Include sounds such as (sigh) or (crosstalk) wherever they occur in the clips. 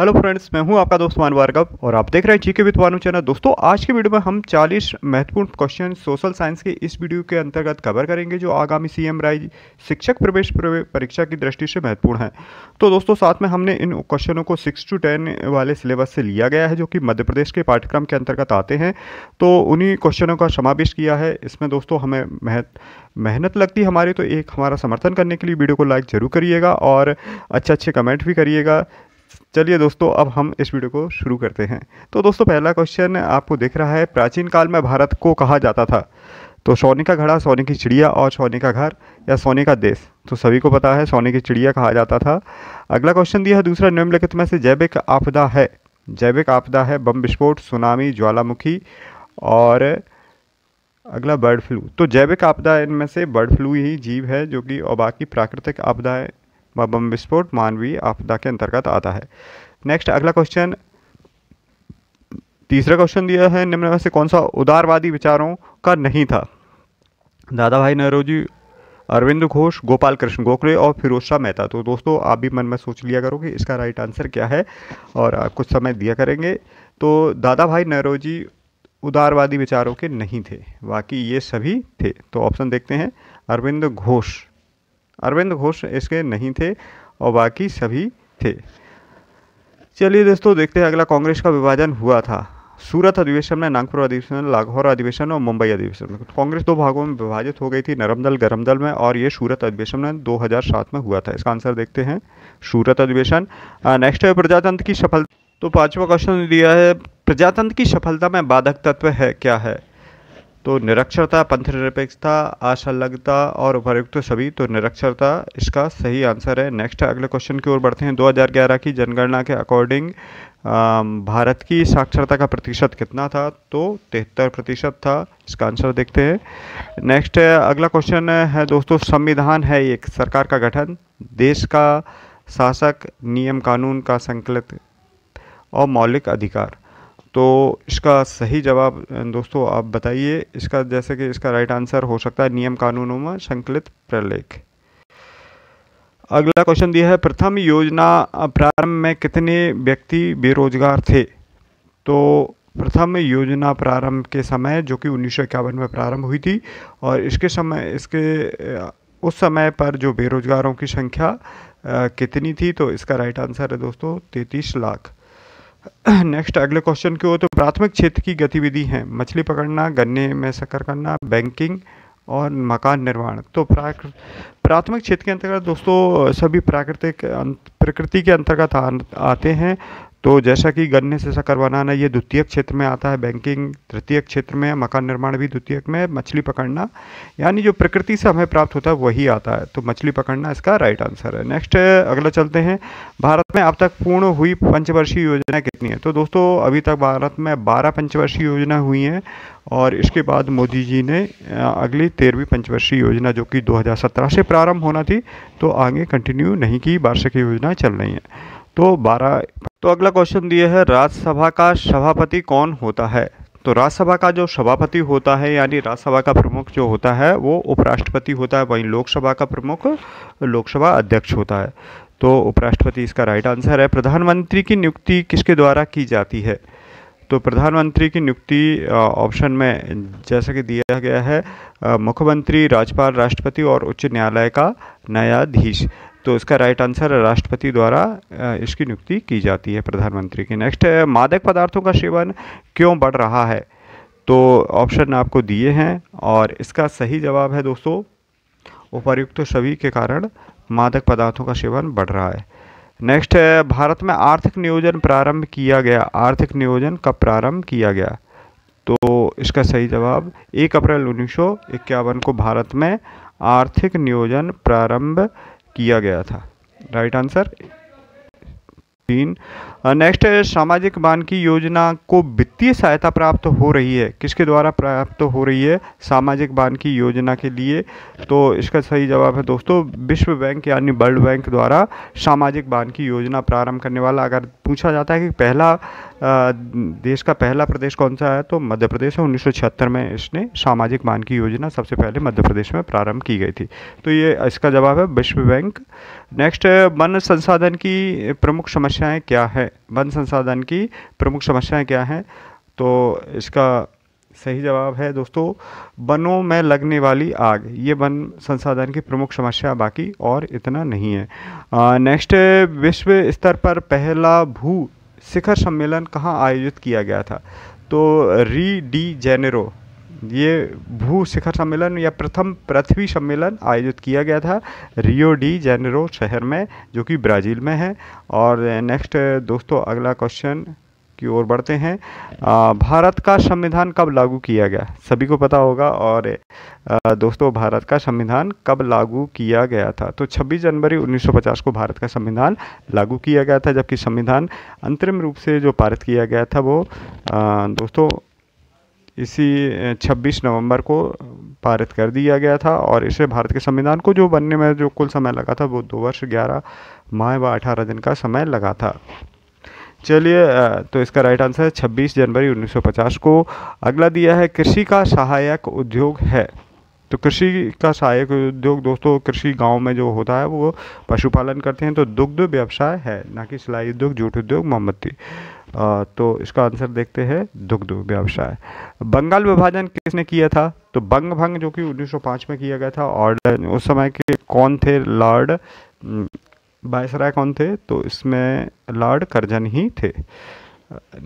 hello friends मैं हूं आपका दोस्त मान भार्गव और आप देख रहे हैं जीके विद वानू चैनल दोस्तों आज के वीडियो में हम 40 महत्वपूर्ण क्वेश्चन सोशल साइंस के इस वीडियो के अंतर्गत कवर करेंगे जो आगामी सीएम राय शिक्षक प्रवेश परीक्षा की दृष्टि से महत्वपूर्ण है तो दोस्तों साथ में हमने इन क्वेश्चनों को सिक्स टू टेन वाले सिलेबस से लिया गया है जो कि मध्य प्रदेश के पाठ्यक्रम के अंतर्गत आते हैं तो उन्हीं क्वेश्चनों का समावेश किया है इसमें दोस्तों हमें महत्व मेहनत लगती है हमारी तो एक हमारा समर्थन करने के लिए वीडियो को लाइक ज़रूर करिएगा और अच्छे अच्छे कमेंट भी करिएगा चलिए दोस्तों अब हम इस वीडियो को शुरू करते हैं तो दोस्तों पहला क्वेश्चन आपको दिख रहा है प्राचीन काल में भारत को कहा जाता था तो सोने का घड़ा सोने की चिड़िया और सोने का घर या सोने का देश तो सभी को पता है सोने की चिड़िया कहा जाता था अगला क्वेश्चन दिया है दूसरा निम्नलिखित में से जैविक आपदा है जैविक आपदा है बम विस्फोट सुनामी ज्वालामुखी और अगला बर्ड फ्लू तो जैविक आपदा इनमें से बर्ड फ्लू ही जीव है जो कि और बाकी प्राकृतिक आपदाएँ व बम विस्फोट मानवीय आपदा के अंतर्गत आता है नेक्स्ट अगला क्वेश्चन तीसरा क्वेश्चन दिया है निम्न में से कौन सा उदारवादी विचारों का नहीं था दादा भाई नेहरू अरविंद घोष गोपाल कृष्ण गोखले और फिरोज शाह मेहता तो दोस्तों आप भी मन में सोच लिया करो कि इसका राइट आंसर क्या है और आप कुछ समय दिया करेंगे तो दादा भाई नेहरू जी उदारवादी विचारों के नहीं थे बाकी ये सभी थे तो ऑप्शन देखते हैं अरविंद घोष अरविंद घोष इसके नहीं थे और बाकी सभी थे चलिए दोस्तों देखते हैं अगला कांग्रेस का विभाजन हुआ था सूरत अधिवेशन में नागपुर अधिवेशन लाहौर अधिवेशन और मुंबई अधिवेशन में कांग्रेस दो भागों में विभाजित हो गई थी नरम दल गरम दल में और ये सूरत अधिवेशन में 2007 में हुआ था इसका आंसर देखते हैं सूरत अधिवेशन नेक्स्ट है प्रजातंत्र की सफलता तो पांचवा क्वेश्चन दिया है प्रजातंत्र की सफलता में बाधक तत्व है क्या है तो निरक्षरता पंथ निरपेक्षता असंलग्नता और उपयुक्त सभी तो निरक्षरता इसका सही आंसर है नेक्स्ट अगले क्वेश्चन की ओर बढ़ते हैं 2011 की जनगणना के अकॉर्डिंग भारत की साक्षरता का प्रतिशत कितना था तो तिहत्तर प्रतिशत था इसका आंसर देखते हैं नेक्स्ट अगला क्वेश्चन है दोस्तों संविधान है एक सरकार का गठन देश का शासक नियम कानून का संकलित और मौलिक अधिकार तो इसका सही जवाब दोस्तों आप बताइए इसका जैसे कि इसका राइट आंसर हो सकता है नियम कानूनों में संकलित प्रलेख अगला क्वेश्चन दिया है प्रथम योजना प्रारंभ में कितने व्यक्ति बेरोजगार थे तो प्रथम योजना प्रारंभ के समय जो कि उन्नीस में प्रारंभ हुई थी और इसके समय इसके उस समय पर जो बेरोजगारों की संख्या कितनी थी तो इसका राइट आंसर है दोस्तों 33 लाख नेक्स्ट (clears throat) अगले क्वेश्चन की हो तो प्राथमिक क्षेत्र की गतिविधि है मछली पकड़ना गन्ने में शक्कर करना बैंकिंग और मकान निर्माण तो प्राथमिक क्षेत्र के अंतर्गत दोस्तों सभी प्राकृतिक प्रकृति के अंतर्गत आते हैं तो जैसा कि गन्ने से सकर बनाना ये द्वितीय क्षेत्र में आता है बैंकिंग तृतीय क्षेत्र में मकान निर्माण भी द्वितीय में मछली पकड़ना यानी जो प्रकृति से हमें प्राप्त होता है वही आता है तो मछली पकड़ना इसका राइट आंसर है नेक्स्ट अगला चलते हैं भारत में अब तक पूर्ण हुई पंचवर्षीय योजना कितनी है तो दोस्तों अभी तक भारत में बारह पंचवर्षीय योजना हुई हैं और इसके बाद मोदी जी ने अगली तेरहवीं पंचवर्षीय योजना जो कि दो से प्रारंभ होना थी तो आगे कंटिन्यू नहीं की वार्षिक योजना चल रही है तो बारह तो अगला क्वेश्चन दिया है राज्यसभा का सभापति कौन होता है तो राज्यसभा का जो सभापति होता है यानी राज्यसभा का प्रमुख जो होता है वो उपराष्ट्रपति होता है वहीं लोकसभा का प्रमुख लोकसभा अध्यक्ष होता है तो उपराष्ट्रपति इसका राइट आंसर है प्रधानमंत्री की नियुक्ति किसके द्वारा की जाती है तो प्रधानमंत्री की नियुक्ति ऑप्शन में जैसा कि दिया गया है मुख्यमंत्री राज्यपाल राष्ट्रपति और उच्च न्यायालय का न्यायाधीश तो इसका राइट आंसर राष्ट्रपति द्वारा इसकी नियुक्ति की जाती है प्रधानमंत्री की नेक्स्ट है मादक पदार्थों का सेवन क्यों बढ़ रहा है तो ऑप्शन आपको दिए हैं और इसका सही जवाब है दोस्तों उपर्युक्त तो के कारण मादक पदार्थों का सेवन बढ़ रहा है नेक्स्ट है भारत में आर्थिक नियोजन प्रारंभ किया गया आर्थिक नियोजन कब प्रारंभ किया गया तो इसका सही जवाब एक अप्रैल उन्नीस को भारत में आर्थिक नियोजन प्रारंभ किया गया था राइट आंसर तीन नेक्स्ट सामाजिक की योजना को वित्तीय सहायता प्राप्त हो रही है किसके द्वारा प्राप्त हो रही है सामाजिक की योजना के लिए तो इसका सही जवाब है दोस्तों विश्व बैंक यानी वर्ल्ड बैंक द्वारा सामाजिक की योजना प्रारंभ करने वाला अगर पूछा जाता है कि पहला देश का पहला प्रदेश कौन सा है तो मध्य प्रदेश है उन्नीस में इसने सामाजिक की योजना सबसे पहले मध्य प्रदेश में प्रारंभ की गई थी तो ये इसका जवाब है विश्व बैंक नेक्स्ट वन संसाधन की प्रमुख समस्याएं क्या है वन संसाधन की प्रमुख समस्याएं क्या हैं तो इसका सही जवाब है दोस्तों वनों में लगने वाली आग ये वन संसाधन की प्रमुख समस्या बाकी और इतना नहीं है नेक्स्ट विश्व स्तर पर पहला भू शिखर सम्मेलन कहाँ आयोजित किया गया था तो री डी जेनेरो ये भू शिखर सम्मेलन या प्रथम पृथ्वी सम्मेलन आयोजित किया गया था रियो डी जेनेरो शहर में जो कि ब्राज़ील में है और नेक्स्ट दोस्तों अगला क्वेश्चन की ओर बढ़ते हैं आ, भारत का संविधान कब लागू किया गया सभी को पता होगा और आ, दोस्तों भारत का संविधान कब लागू किया गया था तो 26 जनवरी 1950 को भारत का संविधान लागू किया गया था जबकि संविधान अंतरिम रूप से जो पारित किया गया था वो आ, दोस्तों इसी 26 नवंबर को पारित कर दिया गया था और इसे भारत के संविधान को जो बनने में जो कुल समय लगा था वो दो वर्ष ग्यारह माह व अठारह दिन का समय लगा था चलिए तो इसका राइट आंसर है छब्बीस जनवरी 1950 को अगला दिया है कृषि का सहायक उद्योग है तो कृषि का सहायक उद्योग दोस्तों कृषि गांव में जो होता है वो पशुपालन करते हैं तो दुग्ध व्यवसाय है ना कि सिलाई उद्योग जूट उद्योग मोमबत्ती तो इसका आंसर देखते हैं दुग्ध व्यवसाय बंगाल विभाजन किसने किया था तो बंग भंग जो कि 1905 में किया गया था और उस समय के कौन थे लॉर्ड बायसराय कौन थे तो इसमें लॉर्ड करजन ही थे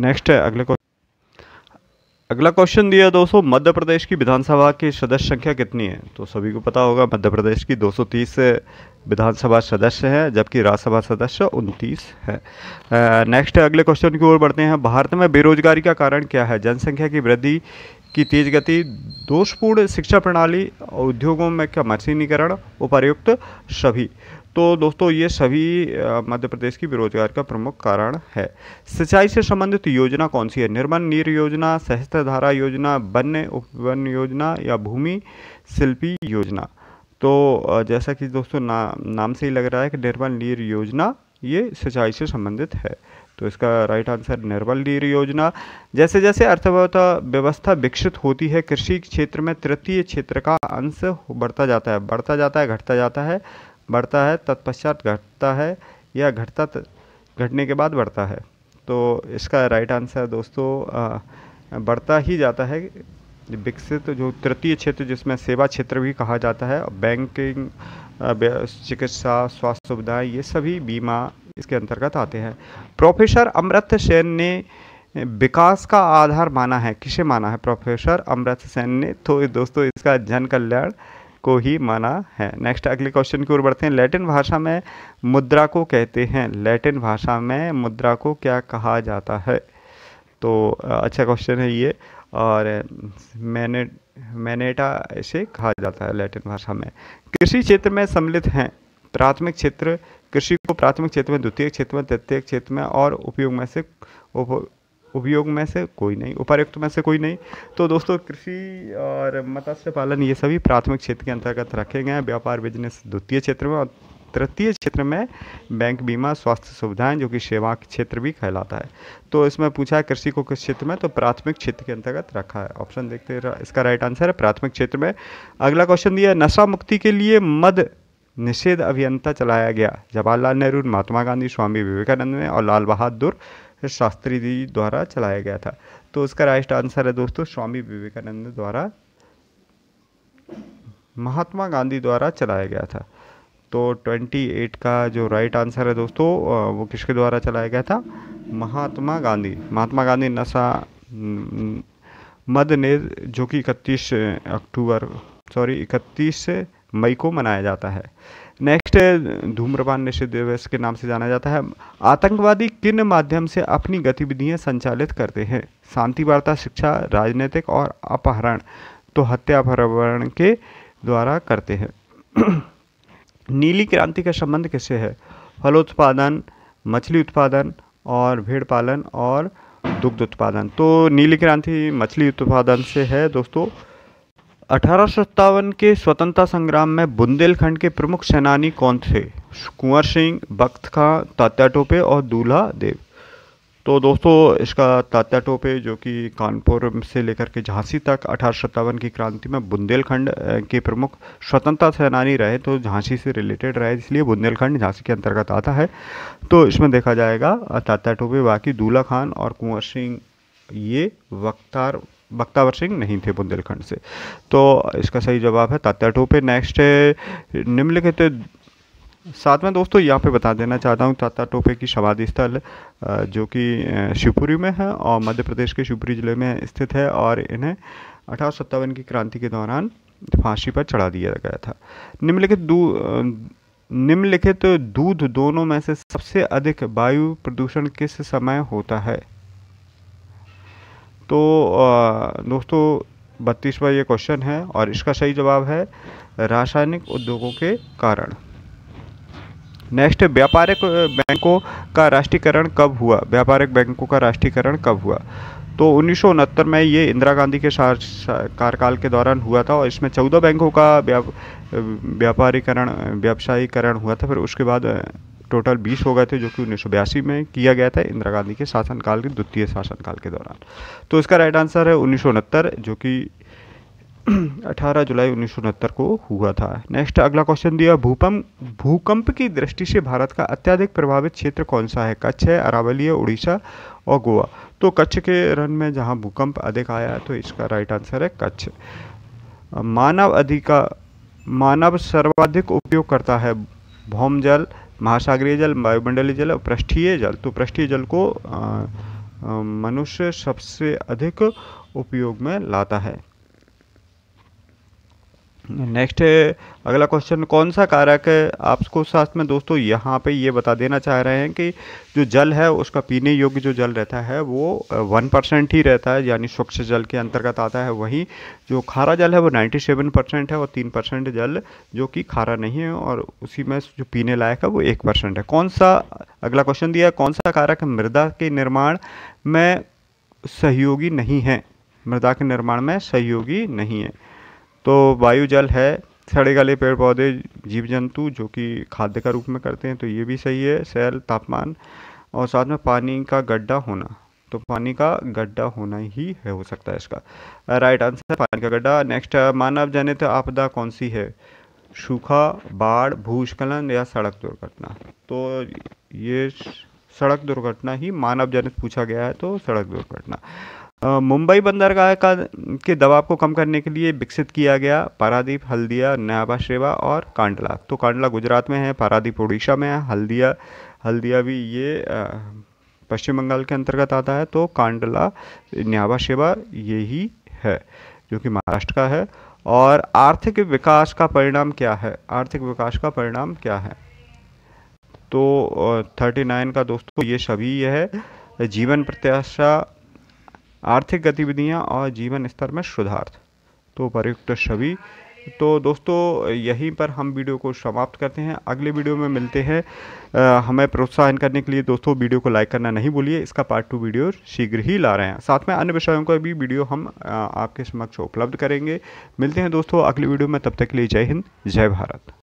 नेक्स्ट अगले को अगला क्वेश्चन दिया दोस्तों मध्य प्रदेश की विधानसभा की सदस्य संख्या कितनी है तो सभी को पता होगा मध्य प्रदेश की 230 विधानसभा सदस्य हैं जबकि राज्यसभा सदस्य उनतीस है नेक्स्ट अगले क्वेश्चन की ओर बढ़ते हैं भारत में बेरोजगारी का कारण क्या है जनसंख्या की वृद्धि की तेज गति दोषपूर्ण शिक्षा प्रणाली उद्योगों में क्या मशीनीकरण उपायुक्त सभी तो दोस्तों ये सभी मध्य प्रदेश की बेरोजगार का प्रमुख कारण है सिंचाई से संबंधित योजना कौन सी है निर्मल नीर योजना सहस्त्र धारा योजना वन्य उपवन योजना या भूमि शिल्पी योजना तो जैसा कि दोस्तों ना नाम से ही लग रहा है कि निर्मल नीर योजना ये सिंचाई से संबंधित है तो इसका राइट आंसर निर्मल नीर योजना जैसे जैसे अर्थव्यवस्था व्यवस्था विकसित होती है कृषि क्षेत्र में तृतीय क्षेत्र का अंश बढ़ता जाता है बढ़ता जाता है घटता जाता है बढ़ता है तत्पश्चात घटता है या घटता घटने के बाद बढ़ता है तो इसका राइट आंसर दोस्तों बढ़ता ही जाता है विकसित जो तृतीय क्षेत्र जिसमें सेवा क्षेत्र भी कहा जाता है बैंकिंग चिकित्सा स्वास्थ्य सुविधाएं ये सभी बीमा इसके अंतर्गत आते हैं प्रोफेसर अमृत सेन ने विकास का आधार माना है किसे माना है प्रोफेसर अमृत सेन ने तो दोस्तों इसका जन कल्याण को ही माना है नेक्स्ट अगले क्वेश्चन की ओर बढ़ते हैं लैटिन भाषा में मुद्रा को कहते हैं लैटिन भाषा में मुद्रा को क्या कहा जाता है तो अच्छा क्वेश्चन है ये और मैने मैनेटा इसे कहा जाता है लैटिन भाषा में कृषि क्षेत्र में सम्मिलित हैं प्राथमिक क्षेत्र कृषि को प्राथमिक क्षेत्र में द्वितीय क्षेत्र में तृतीय क्षेत्र में और उपयोग में से उप, उपयोग में से कोई नहीं उपायुक्त में से कोई नहीं तो दोस्तों कृषि और मत्स्य पालन ये सभी प्राथमिक क्षेत्र के अंतर्गत रखे गए हैं व्यापार बिजनेस द्वितीय क्षेत्र में और तृतीय क्षेत्र में बैंक बीमा स्वास्थ्य सुविधाएं जो कि सेवा क्षेत्र भी कहलाता है तो इसमें पूछा है कृषि को किस क्षेत्र में तो प्राथमिक क्षेत्र के अंतर्गत रखा है ऑप्शन देखते इसका राइट आंसर है प्राथमिक क्षेत्र में अगला क्वेश्चन दिया है नशा मुक्ति के लिए मद निषेध अभियंता चलाया गया जवाहरलाल नेहरू महात्मा गांधी स्वामी विवेकानंद ने और लाल बहादुर शास्त्री जी द्वारा चलाया गया था तो उसका राइट आंसर है दोस्तों स्वामी विवेकानंद द्वारा महात्मा गांधी द्वारा चलाया गया था तो 28 का जो राइट आंसर है दोस्तों वो किसके द्वारा चलाया गया था महात्मा गांधी महात्मा गांधी नशा मद ने जो कि इकतीस अक्टूबर सॉरी इकतीस मई को मनाया जाता है नेक्स्ट धूम्रपान निषेध दिवस के नाम से जाना जाता है आतंकवादी किन माध्यम से अपनी गतिविधियां संचालित करते हैं शांति वार्ता शिक्षा राजनीतिक और अपहरण तो हत्या अपहरण के द्वारा करते हैं नीली क्रांति का संबंध कैसे है फलोत्पादन मछली उत्पादन और भेड़ पालन और दुग्ध उत्पादन तो नीली क्रांति मछली उत्पादन से है दोस्तों अठारह के स्वतंत्रता संग्राम में बुंदेलखंड के प्रमुख सेनानी कौन थे कुंवर सिंह बख्त खां तात्या टोपे और दूल्हा देव तो दोस्तों इसका तात्या टोपे जो कि कानपुर से लेकर के झांसी तक अठारह की क्रांति में बुंदेलखंड के प्रमुख स्वतंत्रता सेनानी रहे तो झांसी से रिलेटेड रहे इसलिए बुंदेलखंड झांसी के अंतर्गत आता है तो इसमें देखा जाएगा तात्या टोपे बाकी दूल्हा खान और कुंवर सिंह ये वक्तार बक्तावर सिंह नहीं थे बुंदेलखंड से तो इसका सही जवाब है तात्या टोपे नेक्स्ट निम्नलिखित साथ में दोस्तों यहाँ पे बता देना चाहता हूँ ताता टोपे की समाधि स्थल जो कि शिवपुरी में है और मध्य प्रदेश के शिवपुरी ज़िले में स्थित है और इन्हें अठारह की क्रांति के दौरान फांसी पर चढ़ा दिया गया था निम्नलिखित दू निम्नलिखित तो दूध दोनों में से सबसे अधिक वायु प्रदूषण किस समय होता है तो दोस्तों बत्तीसवा ये क्वेश्चन है और इसका सही जवाब है रासायनिक उद्योगों के कारण नेक्स्ट व्यापारिक बैंकों का राष्ट्रीयकरण कब हुआ व्यापारिक बैंकों का राष्ट्रीयकरण कब हुआ तो उन्नीस में ये इंदिरा गांधी के कार्यकाल के दौरान हुआ था और इसमें चौदह बैंकों का व्यापारीकरण व्यवसायीकरण हुआ था फिर उसके बाद टोटल 20 हो गए थे जो कि उन्नीस में किया गया था इंदिरा गांधी के शासनकाल के द्वितीय शासनकाल के दौरान तो इसका राइट आंसर है उन्नीस जो कि 18 (clears throat) जुलाई उन्नीस को हुआ था नेक्स्ट अगला क्वेश्चन दिया भूकंप भूकंप की दृष्टि से भारत का अत्याधिक प्रभावित क्षेत्र कौन सा है कच्छ है अरावली है उड़ीसा और गोवा तो कच्छ के रन में जहां भूकंप अधिक आया तो इसका राइट आंसर है कच्छ मानव अधिका मानव सर्वाधिक उपयोग करता है भौम जल महासागरीय जल वायुमंडलीय जल और पृष्ठीय जल तो पृष्ठीय जल को मनुष्य सबसे अधिक उपयोग में लाता है नेक्स्ट अगला क्वेश्चन कौन सा कारक आपको साथ में दोस्तों यहाँ पे ये बता देना चाह रहे हैं कि जो जल है उसका पीने योग्य जो जल रहता है वो वन परसेंट ही रहता है यानी स्वच्छ जल के अंतर्गत आता है वहीं जो खारा जल है वो नाइन्टी सेवन परसेंट है और तीन परसेंट जल जो कि खारा नहीं है और उसी में जो पीने लायक है वो एक परसेंट है कौन सा अगला क्वेश्चन दिया कौन सा कारक मृदा के निर्माण में सहयोगी नहीं है मृदा के निर्माण में सहयोगी नहीं है तो वायु जल है सड़े गले पेड़ पौधे जीव जंतु जो कि खाद्य का रूप में करते हैं तो ये भी सही है सेल तापमान और साथ में पानी का गड्ढा होना तो पानी का गड्ढा होना ही है हो सकता है इसका राइट आंसर पानी का गड्ढा नेक्स्ट मानव जनित आपदा कौन सी है सूखा बाढ़ भूस्खलन या सड़क दुर्घटना तो ये सड़क दुर्घटना ही मानव जनित पूछा गया है तो सड़क दुर्घटना मुंबई बंदरगाह का के दबाव को कम करने के लिए विकसित किया गया पारादीप हल्दिया नयाबा और कांडला तो कांडला गुजरात में है पारादीप उड़ीसा में है हल्दिया हल्दिया भी ये पश्चिम बंगाल के अंतर्गत आता है तो कांडला न्याबा शेवा यही है जो कि महाराष्ट्र का है और आर्थिक विकास का परिणाम क्या है आर्थिक विकास का परिणाम क्या है तो थर्टी नाइन का दोस्तों ये सभी है जीवन प्रत्याशा आर्थिक गतिविधियां और जीवन स्तर में सुधार तो उपयुक्त छवि तो दोस्तों यहीं पर हम वीडियो को समाप्त करते हैं अगले वीडियो में मिलते हैं हमें प्रोत्साहन करने के लिए दोस्तों वीडियो को लाइक करना नहीं भूलिए इसका पार्ट टू वीडियो शीघ्र ही ला रहे हैं साथ में अन्य विषयों का भी वीडियो हम आपके समक्ष उपलब्ध करेंगे मिलते हैं दोस्तों अगले वीडियो में तब तक के लिए जय हिंद जय भारत